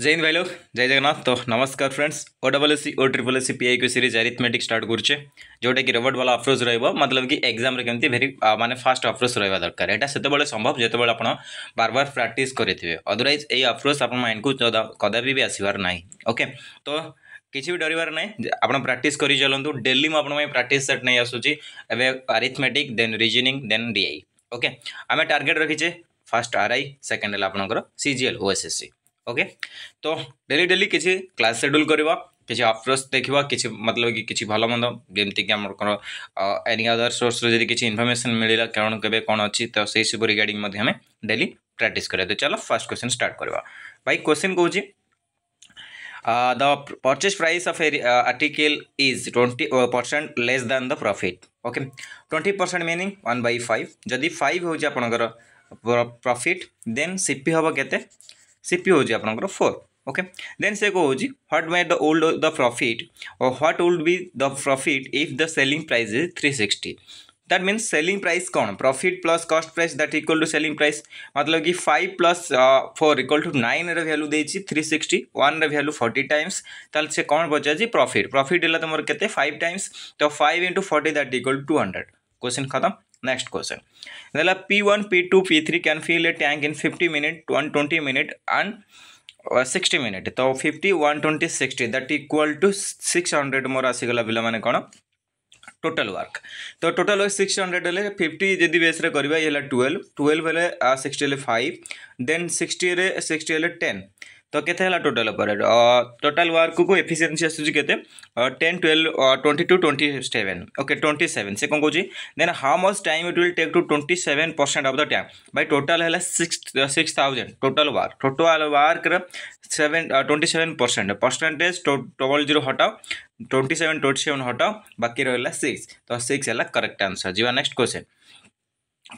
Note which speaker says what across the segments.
Speaker 1: জয় হিন্দ ভাই जय জয় জগন্নাথ তো নমস্কার ओ ও ডবল এসি ও triple AC PI Q series arithmetic start जोटा कि रोबोट वाला अप्रोच मतलब कि एक्जाम केमती भेरी मानते फास्ट अप्रोच रहा दरकार यहाँ से संभव जिते आप बार बार प्राक्ट करेंगे अदरवैज ये अप्रोच आप माइंड को कदापि भी आसवर ना ओके तो किसी भी डरबार ना आप प्राक्ट कर चलतु डेली मुझे प्राक्ट सेट नहीं आसूँ arithmetic then reasoning then DI okay आम टार्गेट रखीचे फास्ट आर आई सेकेंड है जि एल ओ एस एस सी ओके तो डेली डेली किसी क्लास सेड्यूल कर किसी अप्रोच देखा कि मतलब कि किसी भलमंद जमीक आम एनी अदर सोर्स जी किसी इनफर्मेसन मिलेगा कौन के कौन अच्छी तो सही सब रिगार्डिंग डेली प्राक्ट कर तो चलो फास्ट क्वेश्चन स्टार्ट करवा भाई क्वेश्चन कौन the purchase price of a article is twenty percent less than the profit okay twenty percent meaning one by five जदि फाइव हो प्रफिट देन सीपी हम के सीपी हूँ आप फोर ओके देन से कौन what may the would the profit और what would be the profit if the selling price is three sixty that mean selling price कौन profit plus cost price that equal to selling price मतलब कि five plus four equal to nine value दे three sixty one value forty times ताल से कौन पचार profit profit है तुम्हारे फाइव टाइम्स तो five into forty that equal two hundred question खत्म नेक्स्ट क्वेश्चन मतलब P one P two P three can fill a tank in fifty minute one twenty minute and sixty minute तो fifty one twenty sixty that equal to six hundred मोर आसीगला पे कौन total work तो total work six hundred हेल्ले fifty जी बेस करवा ये ट्वेल्व टुएल्व है sixty five then sixty sixty ten ତ କେତେ ହେଲା ଟୋଟାଲ୍ ଅପରେଟ୍ ଟୋଟାଲ୍ ୱାର୍କକୁ ଏଫିସିଏନ୍ସି ଆସୁଛି କେତେ ten twelve twenty two twenty seven okay twenty seven ସେ କ'ଣ କହୁଛି then how much time it will take to twenty seven percent of the time by total ହେଲା six six thousand total work total ୱାର୍କର seven twenty seven percent percentage double zero हटाओ twenty seven twenty seven हटाओ बाकी रहा six तो six है correct answer जी next question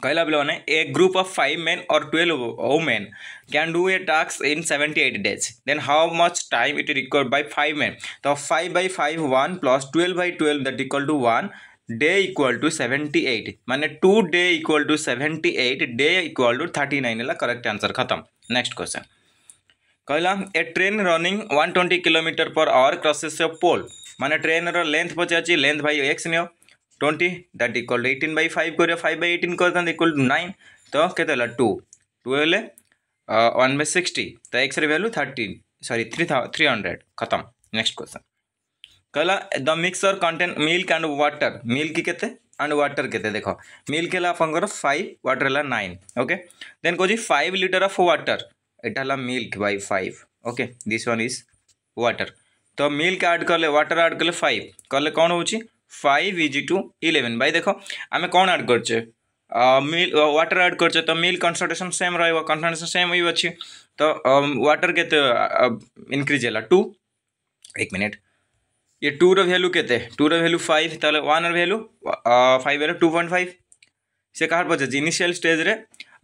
Speaker 1: कहला मैंने a group of five men और twelve women can do a task in seventy eight days then how much time it require by five men तो five by five one plus twelve by twelve that equal to one day equal to seventy eight मैंने two day equal to seventy eight day equal to thirty nine है correct answer खत्म next question कहला a train running one twenty kilometre per hour crosses pole मैंने train length पचार length भाई X नियो twenty that equal to eighteen by five कर five by eighteen कर equal to nine तो कैसे टू टू हेल्ले वन बै सिक्सटी तो X value thirteen sorry three three hundred खत्म नेक्स्ट क्वेश्चन कहला the mixture contain milk and water milk के and water के देख मिल्क है आपंकर फाइव वाटर है नाइन ओके देन कह फाइव लिटर अफ वाटर यहाँ milk by five okay this one is water तो मिल्क आड कले वाटर आड कले फाइव कले कौन हो फाइव इज टू इलेवेन भाई देख आम कौन आड करे मिल ୱାଟର୍ आड କରୁଛେ ତ milk concentration same same concentration अच्छे तो व्टर के इनक्रिज है टू एक मिनिट ये टू रैल्यू के टू रैल्यू फाइव तेल वन रैल्यू फाइव है टू पॉइंट फाइव से कह पचार इनिशियल स्टेज रे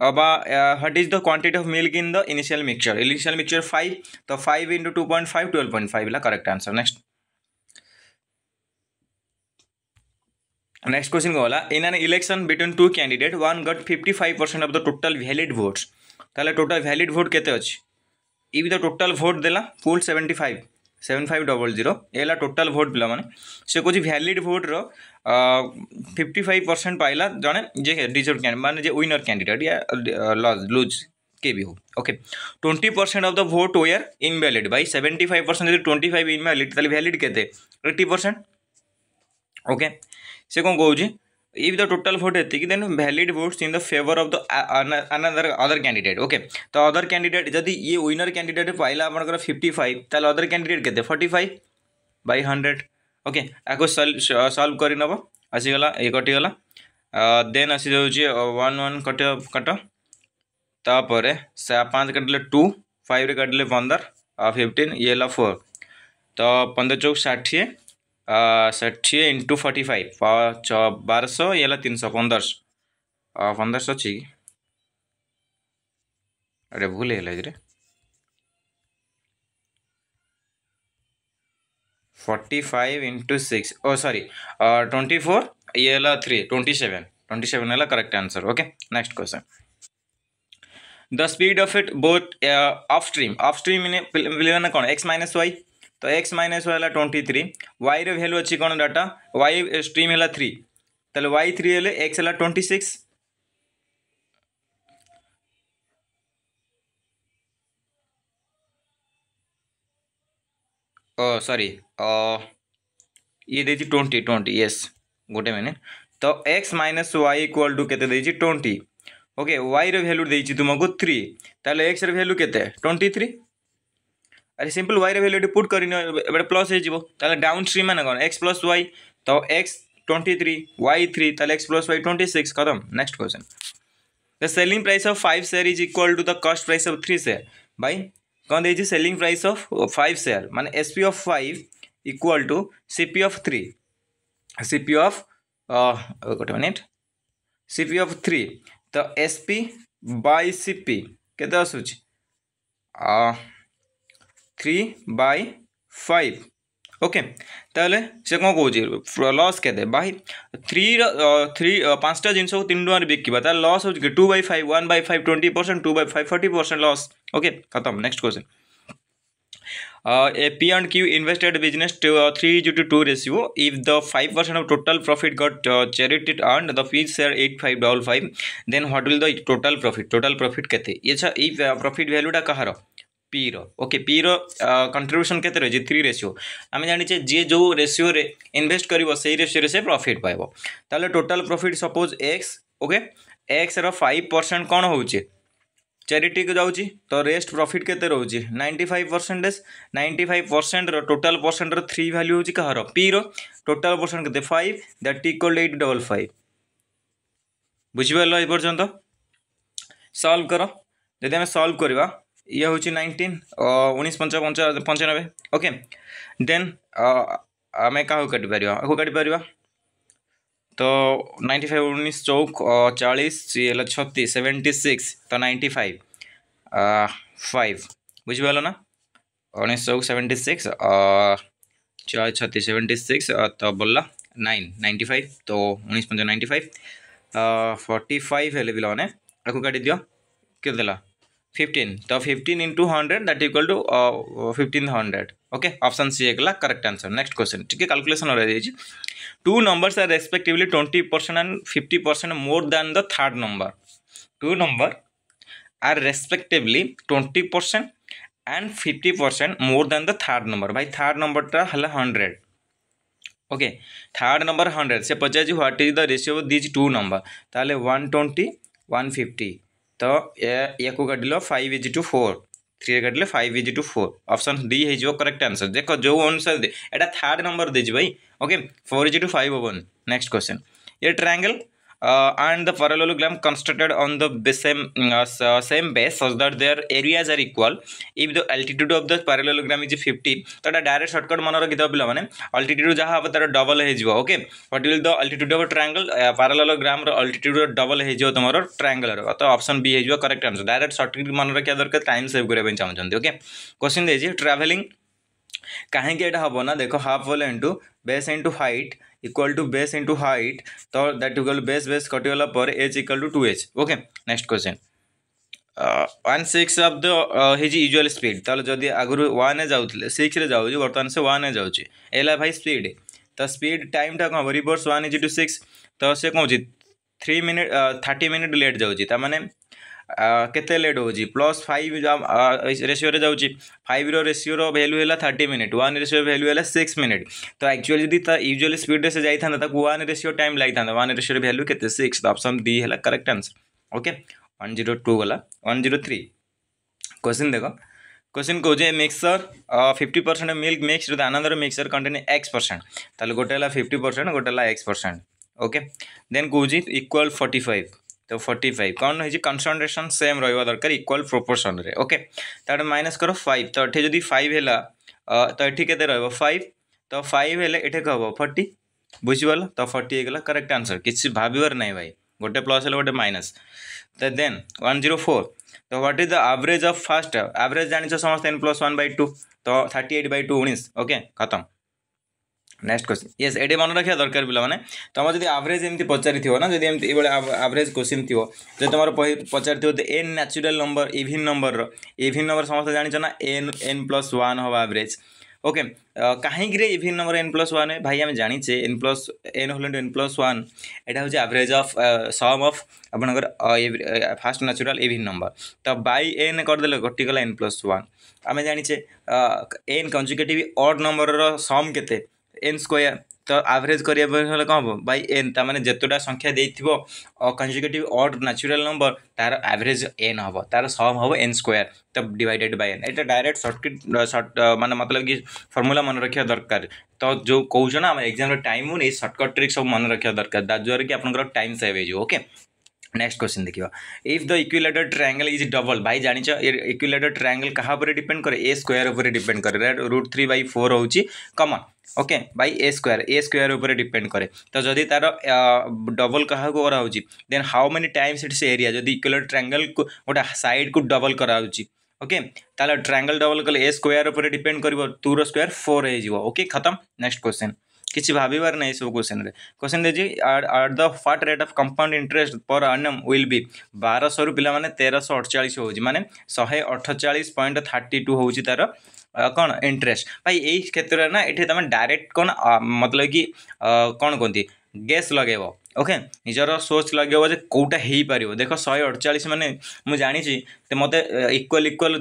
Speaker 1: what is the quantity of milk in the initial mixture initial mixture five तो five into two point five twelve point five correct answer next next question को होगा in an election between two candidate one got fifty five percent of the total valid votes total valid vote के total vote दे फुल seventy five seven five double zero यहाँ total vote पी मैंने से कह valid vote fifty five percent पाइला जड़े जे डिजर्व कैंडिडेट मानते विनर कैंडिडेट या लज लुज के भी हो okay twenty percent of the vote were invalid by seventy five percent जो ट्वेंटी फाइव इनवैलीड तो भैलीड के परसेंट ओके से कौन कौन ये भी तो टोटल भोट ये then valid votes in the favour of the other candidate okay तो अदर कैंडिडेट जदि ये विनर कैंडिडेट पाला आप फिफ्टी फाइव तेल अदर कैंडिडेट के forty five by hundred okay आपको सल्व कर नब आसीगला ये कटिगला देन आसी जाऊँगी वन वन कट कट तापर पाँच काटिले टू फाइव काटिले पंदर फिफ्टीन ये फोर तो पंदर चौक षाठी षठी इंटु फर्टी फाइव छ बार शह तीन सौ पंदर पंदर शह अच्छी अरे भूल है फर्टी फाइव इंटु सिक्स ओ सरी ट्वेंटी फोर ये three twenty seven twenty seven है correct answer okay next question the speed of it boat of stream of stream मैंने कौन एक्स माइनस वाई तो एक्स माइनस वाला twenty three वाइर value अच्छी कौन डाटा वाई स्ट्रीम है थ्री तेल वाई थ्री हेले एक्स है ट्वेंटी सिक्स सॉरी ये देती ट्वेंटी ट्वेंटी यस गोटे मैंने तो X minus Y equal to के ट्वेंटी ओके वाई रैल्यू दे तुमको थ्री तेल एक्स रैल्यू के ट्वेंटी थ्री अरे simple Y value put put कर प्लस ହେଇଯିବ ତାହେଲେ मैंने कौन एक्स प्लस ଏକ୍ସ तो X twenty three Y three तो X plus Y twenty six खत्म next question the selling price of five share is equal to the cost price of three share भाई कौन दे selling price of five share मान SP of of five equal to CP of of three CP P of गोटे minute CP of three तो SP by CP के आसूँ three by five okay তাহলে সে କ'ଣ କହୁଛି ଲସ୍ କେତେ ବାଇ ଥ୍ରୀର ଥ୍ରୀ ପାଞ୍ଚଟା ଜିନିଷକୁ ତିନି ଟଙ୍କାରେ ବିକିବା ତାହେଲେ ଲସ୍ ହେଉଛି କି two by five one by five twenty percent two by five okay खत्म next question A P and Q invested business three is to two ratio if the five percent of total profit got charity earn the fees share eight five double five then what will the total profit total profit के ये अच्छा profit वैल्यूटा कहार ପିର okay ପିର contribution କେତେ ରହିଛି three ratio ଆମେ ଜାଣିଛେ ଯିଏ ଯେଉଁ ରେସିଓରେ ଇନଭେଷ୍ଟ କରିବ ସେଇ ରେସିଓରେ ସେ ପ୍ରଫିଟ୍ ପାଇବ ତାହେଲେ total profit suppose X okay ଏକ୍ସର ଫାଇଭ୍ ପରସେଣ୍ଟ କ'ଣ ହେଉଛି ଚ୍ୟାରିଟିକୁ ଯାଉଛି ତ ରେଷ୍ଟ ପ୍ରଫିଟ୍ କେତେ ରହୁଛି ninety five percentage ninety five ପରସେଣ୍ଟର ଟୋଟାଲ୍ ପରସେଣ୍ଟର ଥ୍ରୀ ଭ୍ୟାଲ୍ୟୁ ହେଉଛି କାହାର ପିର ଟୋଟାଲ୍ ପରସେଣ୍ଟ କେତେ five that equal eight double five ବୁଝିପାରିଲ ଏପର୍ଯ୍ୟନ୍ତ ସଲ୍ଭ କର ଯଦି ଆମେ ସଲ୍ଭ କରିବା ये हूँ नाइंटीन उन्नीस पंच पंच पंचानबे ओके देन आम क्या काटिपर काटिपर तो नाइंटी फाइव उन्नीस चौक चालीस छत्तीस सेवेन्टी सिक्स तो नाइंटी फाइव फाइव बुझीपाल ना उन्नीस चौक सेवेन्टी सिक्स छत्तीस सेवेन्टी सिक्स तो बोलला नाइन नाइंटी फाइव तो उन्नीस पंच नाइंटी फाइव फोर्टी फाइव है पे मैंने काट दि कितना फिफ्टीन तो fifteen into hundred that equal to fifteen hundred okay option C एक करेक्ट आंसर नेक्स्ट क्वेश्चन टी कालकुलेसन रही two numbers are respectively twenty percent and fifty percent more than the third number two number are respectively twenty percent and fifty percent more than the third number भाई third नंबरटा है hundred okay third number hundred से पचार what is the ratio these two number ताल one twenty one fifty तो को काटिल five is to four three काटिले five is to four option D हो करेक्ट आंसर देख जो अनुसार एटा थार्ड नंबर दे भाई okay four is to five हेन नेक्स्ट क्वेश्चन ये triangle uh, and the parallelogram constructed on the same uh, same base such that their areas are equal if the altitude of the parallelogram is 50 ତ ଏଟା direct shortcut ମନେ ରଖିଦେବ ପିଲାମାନେ ଅଲ୍ଟିଟ୍ୟୁଡ୍ ଯାହା ହେବ ତାର double ହେଇଯିବ okay what will the altitude of triangle ପାରାଲୋଗ୍ରାମ୍ର altitude double ହେଇଯିବ ତୁମର ଟ୍ରାଙ୍ଗଲ୍ର ତ ଅପସନ୍ ବି ହେଇଯିବ କରେକ୍ଟ ଆନ୍ସର୍ ଡାଇରେକ୍ଟ ସର୍ଟକଟ୍ ମନେ ରଖିବା ଦରକାର ଟାଇମ୍ ସେଭ୍ କରିବା ପାଇଁ ଚାହୁଁଛନ୍ତି ଓକେ କ୍ୱେଶ୍ଚିନ୍ ଦେଇଛି ଟ୍ରାଭେଲିଂ କାହିଁକି ଏଇଟା ହେବ ନା ଦେଖ ହାଫ୍ ୱଲ୍ into base into height equal to base into height तो that equal to base base कटिगला पर एज equal to two H okay next question one six of the হয়েছি ইউজুয়াল স্পিড তাহলে যদি আগুরু ওয়ানে যাওয়া সিক্সরে যাচ্ছি বর্তমান সে ওয়ানে যাচ্ছি এলা ভাই স্পিড তো স্পিড টাইমটা কম হব reverse one is to six তো সে কৌছি three minute thirty minute late যাচ্ছি তার মানে के लेट हो प्लस फाइव रेसीओ जाऊँच फाइव रेसीओर भैल्यू है thirty minute one ratio value है सिक्स मिनिट तो एक्चुअली जी यूजुअल स्पीड से जाता था वन रेसीओ टाइम लगी था वन रेसीओर भैल्यू के सिक्स तो अप्सन डी है correct answer okay one zero two गला वन जीरो थ्री क्वेश्चन देख क्वेश्चन कौन a mixture fifty percent milk mix with another mixture contain x percent तो गोटे फिफ्टी परसेंट गोटे एक्स परसेंट ओके देन कौन equal forty five তো forty five কম হয়েছে কনসনট্রেসন same রহবা দরকার ইকুয়াল প্রপোর্সনরে ওকে তাহলে মাইনাস কর ফাইভ তো এটি যদি ফাইভ হেলা তো এটি কেতে রহব ফাইভ তো ফাইভ হলে এটি হব ফর্টি বুঝিপাল তো ফর্টি হয়ে গেল করেক্ট আনসর কিছু ভাববার নাই ভাই গোটে প্লস হলে গোটে মাইনাস তো দেন ওয়ান জিরো ফোর তো what is the average of first average জানিছ সমস্ত n plus one by two তো থার্টি এইট বাই টু উনিশ ওকে খতম ନେକ୍ସଟ କ୍ୱେଶ୍ଚିନ୍ ୟେସ୍ ଏଠି ମନେ ରଖିବା ଦରକାର ପିଲାମାନେ ତୁମର ଯଦି ଆଭରେଜ୍ ଏମିତି ପଚାରିଥିବ ନା ଯଦି ଏମିତି ଏଭଳି ଆଭରେଜ୍ କ୍ୱେଶ୍ଚିନ୍ ଥିବ ଯଦି ତୁମର ପଚାରିଥିବ ତ ଏନ୍ ନ୍ୟାଚୁରାଲ୍ ନମ୍ବର ଇଭିନ୍ ନମ୍ବରର ଇଭିନ୍ ନମ୍ବର ସମସ୍ତେ ଜାଣିଛ ନା ଏନ୍ ଏନ୍ ପ୍ଲସ୍ ୱାନ୍ ହେବ ଆଭରେଜ୍ ওকে কাহিঁকি even number n plus one ভাই আমি জাঁচে এন প্লস এন হল ইন্টু এন প্লস ওয়ান এটা হচ্ছে আভরেজ অফ সম অফ আপনার ফার্স্ট ন্যাচুরাল ইভিন নম্বর তো বাই এন করেদেলে ঘটিগলা এন প্লস ওয়ান আমি জাঁচে এন কনজুকেটিভ অড নম্বরর সম কেতে एन स्क्वयर तो आवरेज करा कौन हम बै एन तमें जितेटा संख्या दे थो अकंजिकेटिव अड न्याचुराल नंबर तार आवरेज एन हम तार सम हम एन स्क्वयर तो डिवाइडेड बै एन एटा डायरेक्ट सर्टकट सर्ट मान मतलब कि फर्मुला मन रखा दरकार तो जो कौन आम एक्जाम टाइम हो सर्टकट ट्रिक्स सब मन रखा दरकार द्वारा कि आप टाइम सेव होके नेक्स्ट क्वेश्चन देखिए if the equilateral triangle is double भाई जान इक्विलेटर ट्रायंगल क्या डिपेंड करे ए स्क्वायर उपर डिपेंड करे रूट थ्री बै फोर हो common okay by a square a square उपर डिपेंड करे तो जदि तार डबल क्या करा then how many times its area जदि इक्विलेटर ट्रायंगल को गोटे सैड को डबल करा ओके ताल ट्रायंगल डबल कले ए स्क्वायर उपर डिपेंड कर टूर स्क्वयर फोर हो ओके खत्म नेक्स्ट क्वेश्चन किसी भावार ना सब क्वेश्चन क्वेश्चन देखिए at the what rate of compound interest per annum will be बारश रु पी मैंने तेरह अठचाश हो मैंने शहे अठचाई पॉइंट थर्टी टू हूँ तार कौन इंटरेस्ट भाई यही क्षेत्र में ना ये तुम डायरेक्ट कौन मतलब कि कौन कहती ଗେସ୍ ଲଗାଇବ ଓକେ ନିଜର ସୋର୍ସ ଲଗାଇବ ଯେ କେଉଁଟା ହେଇପାରିବ ଦେଖ ଶହେ ଅଡ଼ଚାଳିଶ ମାନେ ମୁଁ ଜାଣିଛି ମୋତେ ଇକ୍ୱାଲ୍ ଇକ୍ୱାଲ୍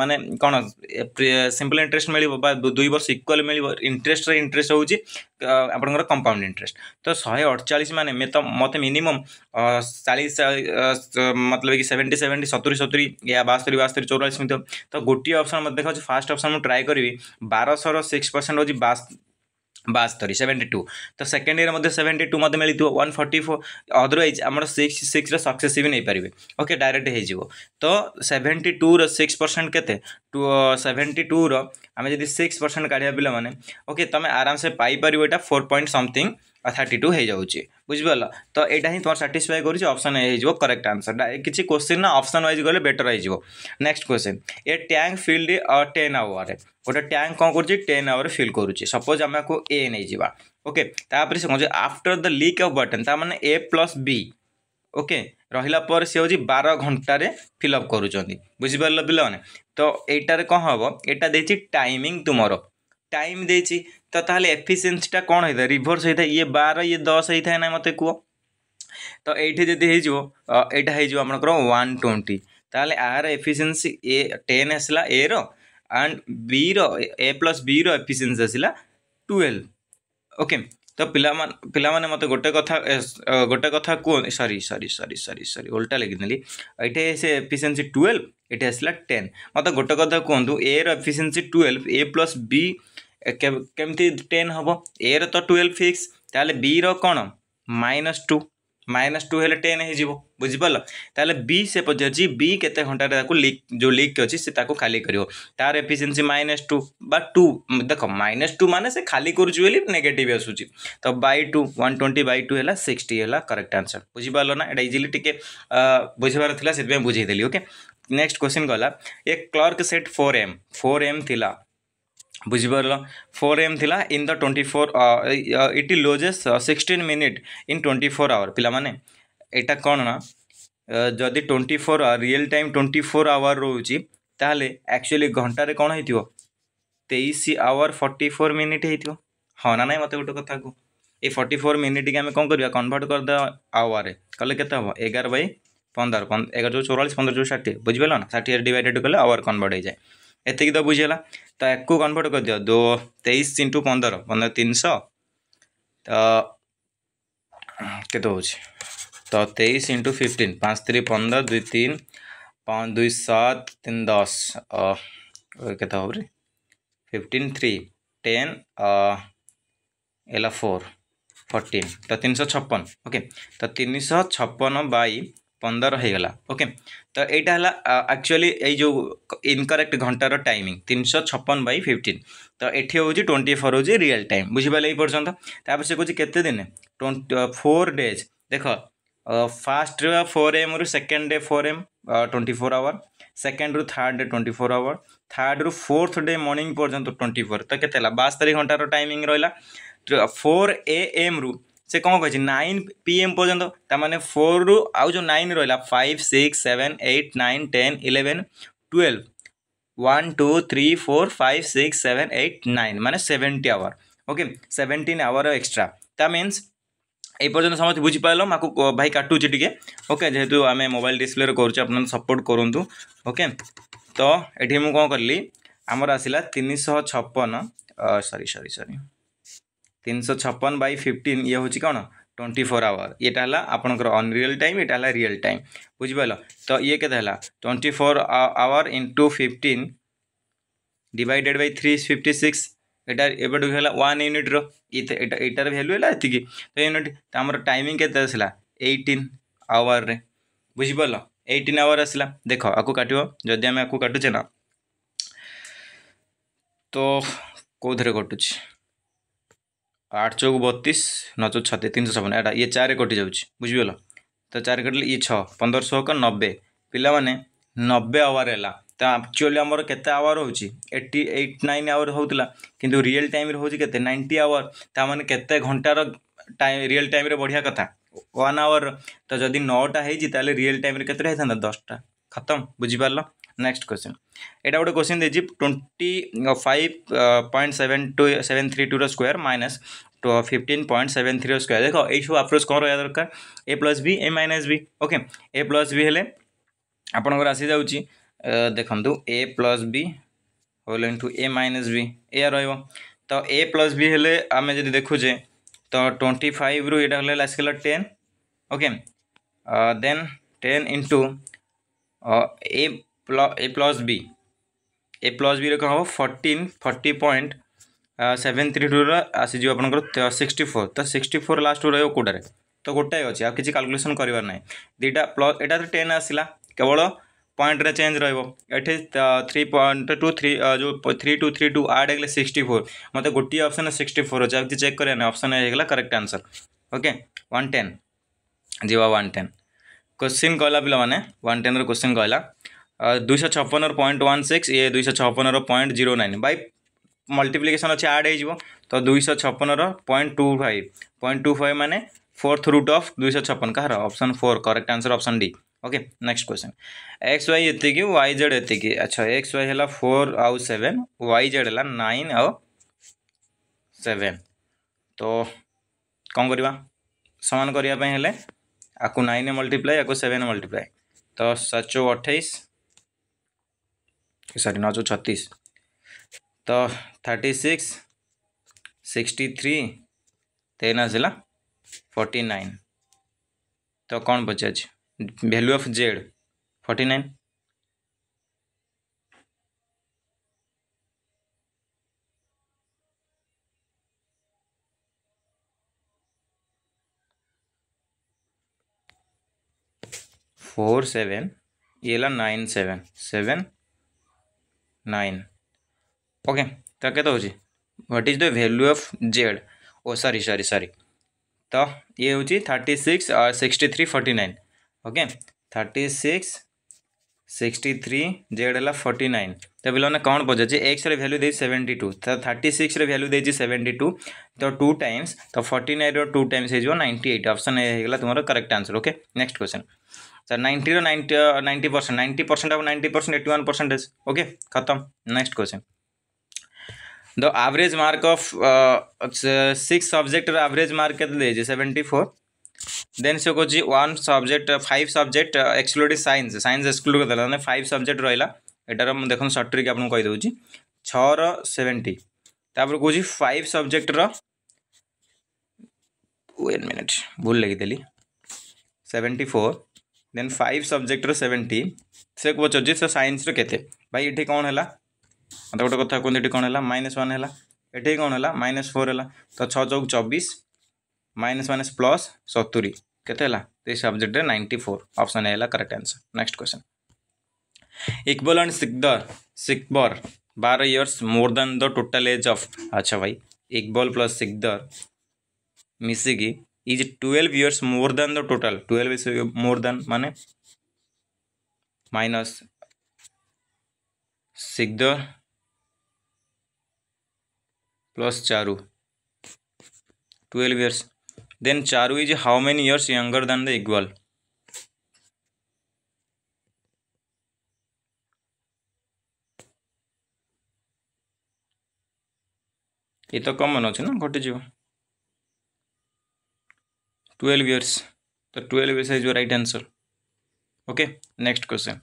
Speaker 1: ମାନେ କ'ଣ ସିମ୍ପଲ୍ ଇଣ୍ଟରେଷ୍ଟ ମିଳିବ ବା ଦୁଇ ବର୍ଷ ଇକ୍ୱାଲ୍ ମିଳିବ ଇଣ୍ଟରେଷ୍ଟରେ ଇଣ୍ଟରେଷ୍ଟ ହେଉଛି ଆପଣଙ୍କର କମ୍ପାଉଣ୍ଡ ଇଣ୍ଟରେଷ୍ଟ ତ ଶହେ ଅଡ଼ଚାଳିଶ ମାନେ ତ ମୋତେ ମିନିମମ୍ ଚାଳିଶ ମତଲବ କି ସେଭେଣ୍ଟି ସେଭେଣ୍ଟି ସତୁରି ସତୁରି ୟା ବାସ୍ତରି ବାସ୍ତରି ଚଉରାଳିଶ ମିଳିଥିବ ତ ଗୋଟିଏ ଅପସନ୍ ମୋତେ ଦେଖାଉଛି ଫାର୍ଷ୍ଟ ଅପସନ୍ ମୁଁ ଟ୍ରାଏ କରିବି ବାରଶହର ସିକ୍ସ ପରସେଣ୍ଟ ହେଉଛି ବାସ୍ ବାସ୍ତରୀ ସେଭେଣ୍ଟି ଟୁ ତ ସେକେଣ୍ଡ ଇୟର୍ ମଧ୍ୟ ସେଭେଣ୍ଟି ଟୁ ମଧ୍ୟ ମିଳିଥିବ ୱାନ୍ ଫର୍ଟି ଫୋର୍ ଅଦରୱାଇଜ୍ ଆମର ସିକ୍ସ ସିକ୍ସର ସକ୍ସେସିଭ୍ ନେଇପାରିବେ ଓକେ ଡାଇରେକ୍ଟ ହେଇଯିବ ତ ସେଭେଣ୍ଟି ଟୁର ସିକ୍ସ ପରସେଣ୍ଟ କେତେ ଟୁ ସେଭେଣ୍ଟି ଟୁର ଆମେ ଯଦି ସିକ୍ସ ପରସେଣ୍ଟ କାଢ଼ିବା ପିଲାମାନେ ଓକେ ତୁମେ ଆରାମସେ ପାଇପାରିବ ଏଇଟା four point something thirty two ହେଇଯାଉଛି বুঝিপার তো এইটা হি তোমার সাটিসফাই করছে অপশন এ হয়ে যাব করেক্ট আনসর কিছু কোশ্চিন না অপশন ওয়াইজ গেলে বেটর হয়ে যাব next question a tank filled ten hour গোটে ট্যাঙ্ক কম করছে টেন আওয়ার ফিল করছে সপোজ আমি এ নিয়ে যা ওকে তাপরে সে কହୁଛି after the leak of bottom তা মানে এ প্লস বি ওকে ରହିଲା ପରେ ସେ ହେଉଛି ବାର ଘଣ୍ଟାରେ ଫିଲ୍ଅପ୍ କରୁଛନ୍ତି ବୁଝିପାରିଲ ପିଲାମାନେ ତ ଏଇଟାରେ କ'ଣ ହେବ ଏଇଟା ଦେଇଛି ଟାଇମିଂ ତୁମର ଟାଇମ୍ ଦେଇଛି तो ताल एफिसीयसीटा कौन होता है रिभर्स होता है ये बार ये दस होता है ना मत कह तो ये जदि होटा होमकर वन ट्वेंटी ताल आर एफिसीयसी ए टेन आसला ए रंड बी रे प्लस बी रफिसीयसी आसला टुवेल्व ओके तो पिला पिला मत गोटे कथा गोटे कथा कह सरी सरी सरी सरी सरी ओल्टा लिखिदेली ये से एफिसीयसी टुएल्व ये आसला टेन मत गोटे कथा कहतु ए रफिसीयसी टुएल्व ए प्लस बी केमती टेन हम ए तो ट्वेल्व फिक्स ताले बी रो कौन माइनस टू माइनस टू हेल्ले टेन हो बुझिपाल ताले बी से पचारी बी के घंटा लिक जो लिक अच्छे से खाली कर तार एफिसीयसी माइनस टू बा टू देख माइनस टू मान से खाली करुच्ची नेगेट आसूच तो by two one twenty by two है सिक्सटी है करेक्ट आंसर बुझिपाल ना यहाँ इजिली टी बुझार बुझेदेली ओके नेक्स्ट क्वेश्चन गला a clock set four M four M थी বুঝিপার ফোর এম লা in the twenty four it loses sixteen minute in twenty four hour পিলা মানে এটা কোণ না যদি twenty four hour real time twenty four hour রয়েছে তাহলে একচুয়ালি ঘন্টার কোণ হয়েছিল তেইশ আওয়ার ফর্টি ফোর মিনিট হয়েছিল হ্যাঁ না নাই মতো গোটে কথা কু এই ফর্টি ফোর মিনিট কি আমি কম করা কনভর্ট করেদেবা আওয়ারে কলে কেতে হব এগার বাই পনের এগার চৌরাশ পনের চৌ ষাঠিয়ে বুঝিপার না ষাঠিয়ে ডিভাইডেড কলে আওয়ার কনভর্ট হয়ে যায় ଏତିକି ତ ବୁଝିଗଲା ତ ୟାକୁ କନଭର୍ଟ କରିଦିଅ ଦୋ ତେଇଶ ଇଣ୍ଟୁ ପନ୍ଦର ପନ୍ଦର ତିନିଶହ ତ କେତେ ହେଉଛି ତ ତେଇଶ ଇଣ୍ଟୁ ଫିଫ୍ଟିନ୍ ପାଞ୍ଚ ତିନି ପନ୍ଦର ଦୁଇ ତିନି ଦୁଇ ସାତ ତିନି ଦଶ କେତେ ହେବ ରେ ଫିଫ୍ଟିନ୍ ଥ୍ରୀ ଟେନ୍ ଏଲା ଫୋର୍ ଫର୍ଟିନ୍ ତ ତିନିଶହ ଛପନ ଓକେ ତ ତିନିଶହ ଛପନ ବାଇ ପନ୍ଦର ହୋଇଗଲା ଓକେ ତ ଏଇଟା ହେଲା ଆକ୍ଚୁଆଲି ଏଇ ଯେଉଁ ଇନକରେକ୍ଟ ଘଣ୍ଟାର ଟାଇମିଂ ତିନିଶହ ଛପନ ବାଇ ଫିଫ୍ଟିନ୍ ତ ଏଠି ହେଉଛି ଟ୍ୱେଣ୍ଟି ଫୋର୍ ହେଉଛି ରିଅଲ୍ ଟାଇମ୍ ବୁଝିପାରିଲେ ଏଇ ପର୍ଯ୍ୟନ୍ତ ତାପରେ ସେ କହୁଛି କେତେ ଦିନ ଫୋର୍ ଡେଜ୍ ଦେଖ ଫାର୍ଷ୍ଟ ଫୋର୍ ଏମ୍ରୁ second day four M twenty four hour ସେକେଣ୍ଡରୁ third day twenty four hour ଥାର୍ଡ଼ରୁ ଫୋର୍ଥ ଡେ ମର୍ଣ୍ଣିଂ ପର୍ଯ୍ୟନ୍ତ ଟ୍ୱେଣ୍ଟି ଫୋର୍ ତ କେତେ ହେଲା ବାସ୍ତରି ଘଣ୍ଟାର ଟାଇମିଂ ରହିଲା ଫୋର୍ ଏ ଏମ୍ରୁ ସେ କ'ଣ କହିଛି ନାଇନ୍ ପି ଏମ୍ ପର୍ଯ୍ୟନ୍ତ ତା'ମାନେ ଫୋର୍ରୁ ଆଉ ଯେଉଁ ନାଇନ୍ ରହିଲା five six seven eight nine ten eleven twelve one two three four five six seven eight nine ମାନେ seventy hour okay seventeen hour extra ତା ମିନ୍ସ এই পর্যন্ত সমস্ত বুঝিপারল মাকু ভাই কাটুছি টিকে ওকে যেহেতু আমি মোবাইল ডিসপ্লেরে করছি আপনার সপোর্ট করতু ওকে তো এটি মু কলি আমার আসিলা তিনশহ ছপন সরি সরি সরি তিনশো ছপন বাই ফিফটিন ইয়ে হচ্ছে কোণ টোয়েন্টি ফোর আওয়ার এটা হল আপনার অনরিয়েল টাইম এটা হল রিয়েল টাইম বুঝিপাল তো ইয়ে কেতে হল twenty four hour into fifteen divided by three fifty six এটা এবারটু হল ওয়ান ইউনিট্র এটা এটার ভ্যালু হল এতিকি তো ইউনিট তো আমার টাইমিং কেতে আসলা এইটিন আওয়ারে বুঝিপাল এইটিন আওয়ার আসলা দেখ আকু কাটিব যদি আমি আকু কাটুছে না তো କେଉଁଥିରେ କଟୁଛି आठ चौक बतीस नौ चौक छत्तीस तीन सौ छपन एटा ये चार कटि जा बुझीगल तो चार कटिले ये छः पंदर शह का नब्बे पाने नब्बे आवर है तो एक्चुअली आमर के आवर होची एट नाइन आवर होता कि रियल टाइम होते नाइंटी आवर तो मैंने के घंटार टाइम रियल टाइम बढ़िया कथ वन आवर तो जदि नौटा होती रियल टाइम के दसटा खत्म बुझीपार ନେକ୍ସଟ क्वेश्चन ଏଇଟା गोटे क्वेश्चन ଦେଇଛି twenty five point seven two seven three टूर square minus fifteen point seven three square देख यू आप्रोच कौन रहा दरकार A plus B A minus B okay A plus B हेले आपंकर आसी जाऊँ देखु A plus B whole into A minus B A रो ए प्लस बी हेले आम जब देखुचे तो ट्वेंटी फाइव रु यहाँ आसगला ten okay then ten into A A plus B A plus B रहा fourteen forty point seven three two रसीज आप सिक्सटी फोर तो सिक्सटी फोर लास्ट रो कौटे तो गोटाए अच्छे आज किसी काल्कुलेसन करना ना दुटा प्लस एटा तो टेन आसला केवल पॉइंट रे चेंज रही एटे थ्री पॉइंट टू थ्री जो three two three two add है सिक्सटी फोर मत गोटे अप्सन सिक्सटी फोर अच्छे आप चेक करें अप्सन होगा correct answer okay one ten जीवा वन टेन क्वेश्चन कहला पे वन टेन रोश्चिन कहला दुई सौ छपन पॉइंट वन सिक्स ये दुई छपन point zero nine by multiplication अच्छे आड हो तो दुई छपन point two five point two five मैंने फोर्थ रुट अफ दुई छपन कह option four correct answer option D okay next question x y एति वाई जेड एति अच्छा एक्स वाई है फोर आउ सेवेन वाई जेड है नाइन आउ सेवेन तो कौन करवा सामान करने नाइन मल्टीप्लाए या सेवेन मल्टीप्लाए तो सात अठाई अठाईस सरी नौ सौ छत्तीस तो थर्टी सिक्स सिक्सटी थ्री तेन आसला फोर्टी नाइन तो कौन पचार value of z forty nine four seven ये nine seven seven nine okay तो कत हो what is the value of z oh sorry sorry sorry तो ये हूँ thirty six sixty three forty nine okay thirty six sixty three z है forty nine तो पीला कौन पचारे एक्स रैल्यू दे सेवेन्टी टू तो थर्टी सिक्स रैल्यू दे सेवेन्टी टू तो टू टाइम्स तो फोर्टी नाइन रू टाइम्स हो नाइंटी एट अप्सन तुम्हारा correct answer okay next question sir ninety ninety percent ninety percent of ninety percent eighty one percentage okay खत्म next question the average mark of six subject average mark के लीजिए seventy four then से कहे one subject five subject exclude science science exclude कर मैंने five subject रहा एटार देखो सर्टरिक आपको कहीदे छर सेवेन्टी तापर कौन फाइव सब्जेक्ट वेन मिनिट भूल लगे सेवेन्टी फोर ଦେନ୍ ଫାଇଭ୍ ସବଜେକ୍ଟର ସେଭେଣ୍ଟି ସେ ପଚାରୁଛି ସେ ସାଇନ୍ସର କେତେ ଭାଇ ଏଠି କ'ଣ ହେଲା ମୋତେ ଗୋଟେ କଥା କୁହନ୍ତୁ ଏଠି କ'ଣ ହେଲା ମାଇନସ୍ ୱାନ୍ ହେଲା ଏଠି କ'ଣ ହେଲା ମାଇନସ୍ ଫୋର୍ ହେଲା ତ ଛଅ ଚଉକ ଚବିଶ ମାଇନସ୍ ମାଇନସ୍ ପ୍ଲସ୍ ସତୁରି କେତେ ହେଲା ଏଇ ସବଜେକ୍ଟରେ ନାଇଣ୍ଟି ଫୋର୍ ଅପସନ୍ ହେଲା correct answer next question Iqbal and Sikdar सिकबर बारह years more than the total age of अच्छा भाई इक्बल प्लस सिकदर मिसिकी is twelve years more than the total twelve is more than माने माइनस सिग्द plus Charu twelve years then Charu is how many years younger than the Iqbal ये तो common अच्छे ना घटी जाओ ट्वेल्व ईयर्स तो twelve years is your right answer okay next question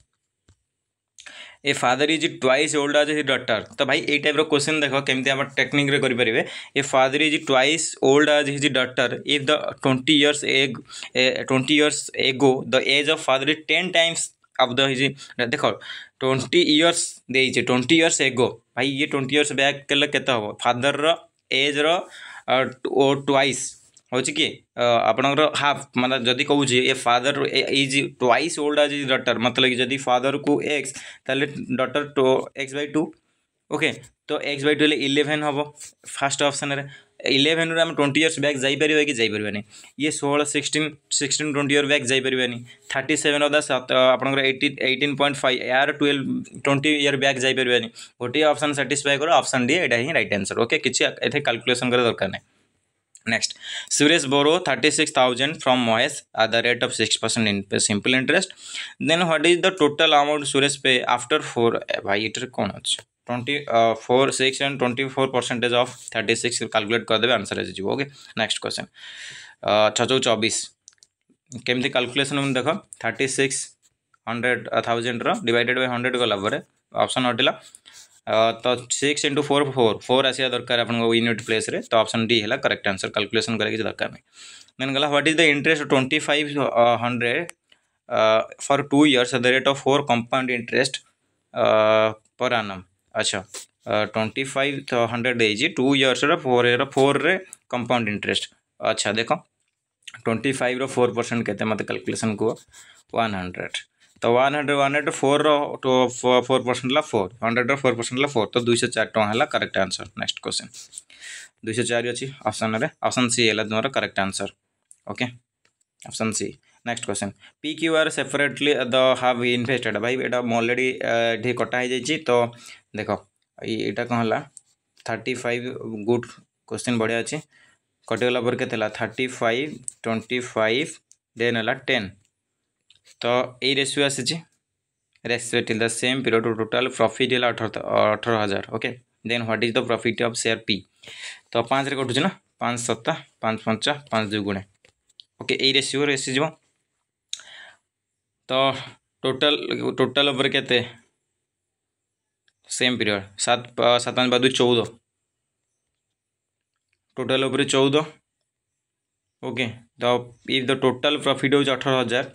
Speaker 1: a father is twice old as his daughter तो भाई यही टाइप क्वेश्चन देख केमी आम technique a father is twice old as his daughter if the twenty years ago twenty years ago the age of father is ten times of the his देख twenty years दे twenty years ago भाई ये twenty years back कले के father रज र twice हूँ कि आपणकर हाफ मान जब कौन a father is twice old as his daughter मतलब कि जब फादर को एक्स तेल डटर टो एक्स बै टू ओके तो एक्स बै टू हेल्ले इलेवेन हम फास्ट अप्सन में इलेवेन रु आम ट्वेंटी इयर्स बैक जापर कि जापरानी ये षोह sixteen sixteen twenty year back जापरानी थर्टी सेवेन अदा सत आपर एट्टी पॉइंट फाइव यार ट्वेल्व ट्वेंटी इयर बैक जापरानी गोटे अप्सन साटिसफाए करो अप्सन डी एटा ही रईट आन्सर ओके किसी एथे काल्कुलेसन करा दरकार नहीं next Suresh borrow thirty six thousand from मोएस at the rate of six percent in simple interest then what is the total amount Suresh pay after four भाई एटर कौन अच्छे twenty four six and twenty four percentage of thirty six calculate करदे answer आसो okay next question छ चौ चौबीस केमती कालकुलेसन देख थर्टी सिक्स हंड्रेड थाउजेंड रिडेड बै हंड्रेड गलापर अप्सन हटिला तो six into four four four आस दरकार आप यूनिट प्लेस तो अप्सन डी है करेक्ट आंसर कैलकुलेसन कर दरकार नहीं देन गला what is the interest twenty five hundred for two years at the rate of four compound interest per annum अच्छा ट्वेंटी फाइव हंड्रेड है टू इयर्स फोर फोर रे compound interest अच्छा देख twenty five roar percent के मतलब calculation कह one hundred तो one hundred one hundred four two four percent ला फोर हंड्रेड रोर परसेंट ला फोर तो दुई चार टाँह है करेक्ट आंसर नेक्स्ट क्वेश्चन दुई चार अच्छी अप्सन अप्सन सी है तुम correct answer okay option C next question P Q R separately they have invested भाई यहाँ uh, अलरेडी तो ये कटाई तो देख यहाँ कौन है थर्टी फाइव गुड क्वेश्चन बढ़िया अच्छे कटिगला पर के thirty five twenty five then है टेन तो ये रेसीो आसी ratio till the same period total profit है अठर अठर हजार okay then what is the profit of share P तो पाँच रे कटूँ ना पाँच सत पाँच पंच पाँच दु गुणे ओके ये रेसीओ रेस तो टोटाल टोटाल उपर के सेम पीरियड सात सात पाँच बाद चौदह टोटाल चौदह ओके तो इफ द टोटाल प्रफिट हो अठर हजार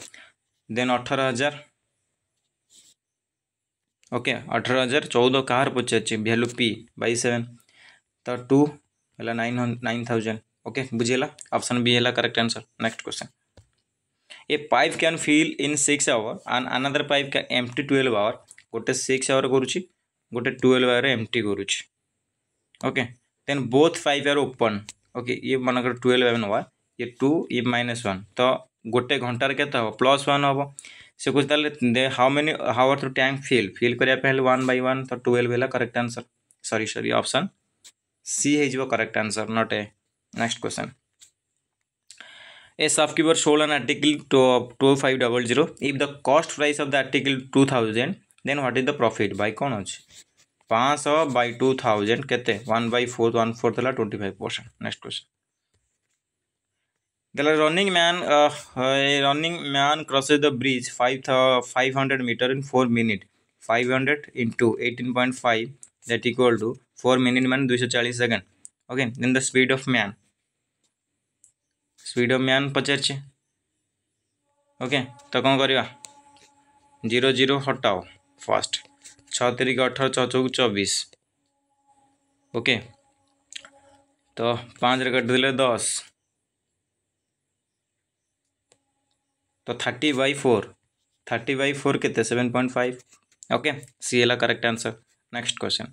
Speaker 1: देन अठर हज़ार ओके अठर हज़ार चौदह कह पचार भैल्यू पी बै सेवेन तो टू है नाइन नाइन थाउजेंड ओके बुझेगा ऑप्शन बी है correct answer next question a pipe can fill in six hour and another pipe can empty twelve hour गोटे six hour कर गोटे twelve hour empty कर okay then both five are open okay ये मनकर twelve Avon वा ये to ये minus one तो गोटे घंटार के प्लस वन हम से कुछ दे how many how are through tank fill fill करने वन बै वन तो ट्वेल्व है correct answer sorry sorry option C हो correct answer not a next question a software sold an article two five double zero if the cost price of the article two thousand then what is the profit by कौन अच्छे पाँच by two thousand के one by fourth one fourth है twenty five percent next question देखा running man running man cross the bridge five bridge five hundred metre in four minute five hundred into eighteen point five that equal to four minute man दुई चालीस second okay then the speed of man speed of man पचार okay तो कौन करवा zero zero हटाओ fast छः तिरिक अठर छः चौक चौबीस ओके तो पाँच काटिदे दस तो thirty by four thirty by four कितने seven point five okay C एला correct answer next question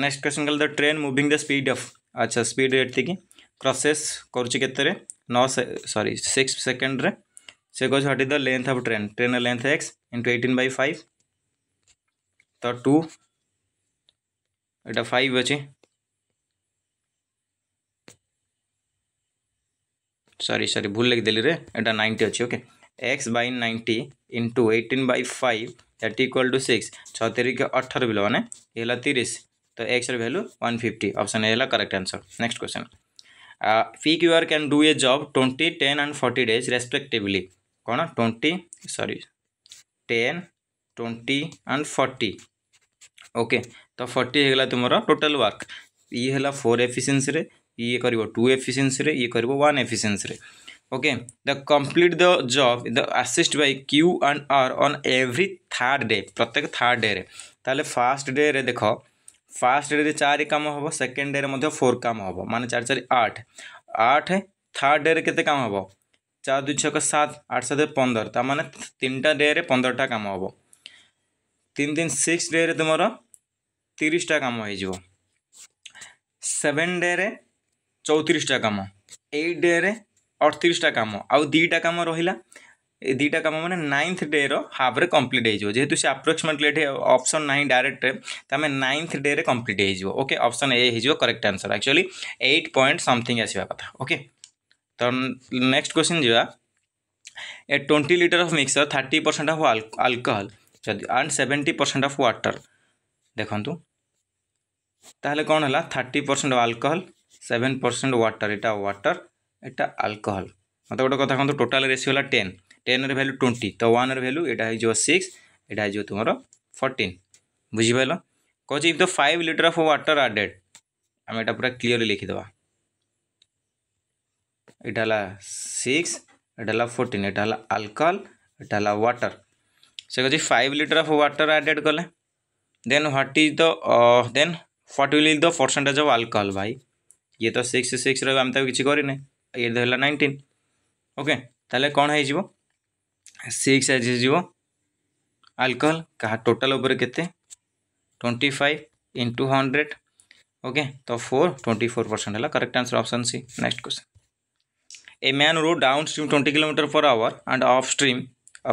Speaker 1: next question कल the train moving the speed of अच्छा स्पीड रेट थी क्रसेस कर नौ सरी सिक्स सेकेंड रे से कह what is the length of train train length X into eighteen by five तो two एटा फाइव अच्छे सरी सरी भूल लिखिदेली रे यहाँ नाइंटी अच्छे okay x by ninety into eighteen by five that equal to six छः तिरिक अठर बिल मैंने ये तीस तो X value one fifty option A correct answer next question P Q R can do a job twenty ten and forty days respectively कौन twenty sorry ten twenty and forty okay तो फोर्टी होगा तुम total work ये four efficiency ये कर two efficiency ये कर one efficiency okay the complete the job the assist by q and r on every third day প্রত্যেক third day রে তাহলে ফার্স্ট ডে রে দেখো ফার্স্ট ডে রে চারি কাম হব সেকেন্ড ডে রে মধ্যে ফোর কাম হব মানে চারি চারি আট আট থার্ড ডে রে কেতে কাম হব চার দুই ছক সাত আট সাত পনেরো তার মানে তিনটা ডে রে পনেরোটা কাম হব তিন দিন সিক্স ডে রে তোমার তিরিশটা কাম হয়ে যাব সেভেন ডে রে চৌত্রিশটা কাম এইট ডে রে ଅଠତିରିଶଟା କାମ ଆଉ ଦୁଇଟା କାମ ରହିଲା ଏ ଦୁଇଟା କାମ ମାନେ ନାଇନ୍ଥ ଡେର ହାଫ୍ରେ କମ୍ପ୍ଲିଟ୍ ହେଇଯିବ ଯେହେତୁ ସେ ଆପ୍ରୋକ୍ସିମେଟଲି ଏଠି ଅପସନ୍ ନାହିଁ ଡାଇରେକ୍ଟରେ ତ ନାଇନ୍ଥ ଡେରେ କମ୍ପ୍ଲିଟ୍ ହେଇଯିବ ଓକେ ଅପସନ୍ ଏ ହେଇଯିବ correct answer actually eight point something ଆସିବା କଥା ଓକେ ତ ନେକ୍ସଟ କ୍ୱେଶ୍ଚିନ୍ ଯିବା a twenty litre of mixture thirty percent of alcohol ଯଦି and seventy percent of water ଦେଖନ୍ତୁ ତାହେଲେ କ'ଣ ହେଲା thirty percent alcohol seven percent water ଏଇଟା ୱାଟର এটা আলকোহল মতো গোটে কথা কুহতু টোটাল রেসিও হল টেন টেন্র ভ্যালু টোয়েন্টি তো ওয়ানর ভ্যালু এটা হয়ে যাব সিক্স এটা হয়ে যাব তোমার ফর্টিন বুঝিপাল কৌছি if the five litre of water added আমি এটা পুরা ক্লিয়রলি লিখিদেবা এটা হল সিক্স এটা হল ফোর্টিন এটা হল আলকোহল এটা হল ওয়াটর সে কৌছি five litre of water added কলে then what is the then what will is the percentage of alcohol भाई ये तो सिक्स सिक्स रहा आम तो किसी करने ଏଇଟ୍ ହେଲା ନାଇଣ୍ଟିନ୍ ଓକେ ତାହେଲେ କ'ଣ ହେଇଯିବ ସିକ୍ସ ଆଜି ହେଇଯିବ आलकोहल क्या टोटाल ଉପରେ କେତେ ଟ୍ୱେଣ୍ଟି ଫାଇଭ୍ ओके तो फोर ट्वेंटी फोर परसेंट है correct answer option C next question a man rowed downstream twenty kilometre per hour and upstream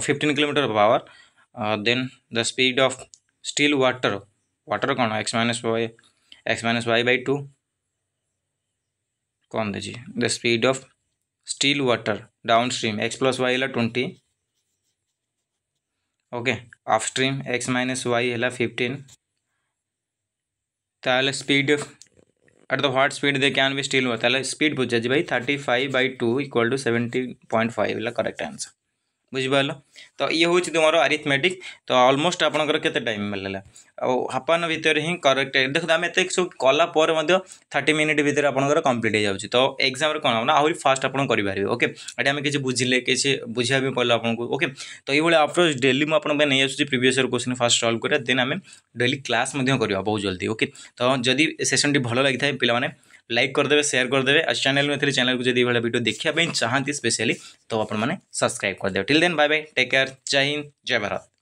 Speaker 1: fifteen kilometre per hour then the speed of still water water कौन X minus Y X minus Y by two कौन जी the speed of still water downstream X plus Y है twenty okay upstream X minus Y है fifteen तेल speed at the what speed they can be still water ताल speed बुझे भाई thirty five by two equal to seventy point five है correct answer बुझिपार तो ये हूँ तुम आरिथमेटिक तो अलमोस्ट आपंकर टाइम मिलेगा ଆଉ ହାଫ୍ ଆନ୍ ଭିତରେ ହିଁ କରେକ୍ଟ ଦେଖନ୍ତୁ ଆମେ ଏତେ ସବୁ କଲା ପରେ ମଧ୍ୟ ଥାର୍ଟି ମିନିଟ୍ ଭିତରେ ଆପଣଙ୍କର କମ୍ପ୍ଲିଟ୍ ହେଇଯାଉଛି ତ ଏକ୍ଜାମ୍ରେ କ'ଣ ହେବ ନା ଆହୁରି ଫାଷ୍ଟ ଆପଣ କରିପାରିବେ ଓକେ ଏଠି ଆମେ କିଛି ବୁଝିଲେ କିଛି ବୁଝିବା ବି ପଡ଼ିଲା ଆପଣଙ୍କୁ ଓକେ ତ ଏଇଭଳି ଆପ୍ରୋଚ୍ ଡେଲି ମୁଁ ଆପଣଙ୍କ ପାଇଁ ନେଇ ଆସୁଛି previous year question first solve କରିବା ଦେନ୍ ଆମେ ଡେଲି କ୍ଲାସ୍ ମଧ୍ୟ କରିବା ବହୁତ ଜଲ୍ଦି ଓକେ ତ ଯଦି ସେସନ୍ଟି ଭଲ ଲାଗିଥାଏ ପିଲାମାନେ लाइक करदे सेयार करदे आ चैनल में थे चैनल को जब भाई भिडियो देखापी चाहती स्पेशली तो आप सब्सक्राइब करदे till then bye bye take care जय हिंद जय भारत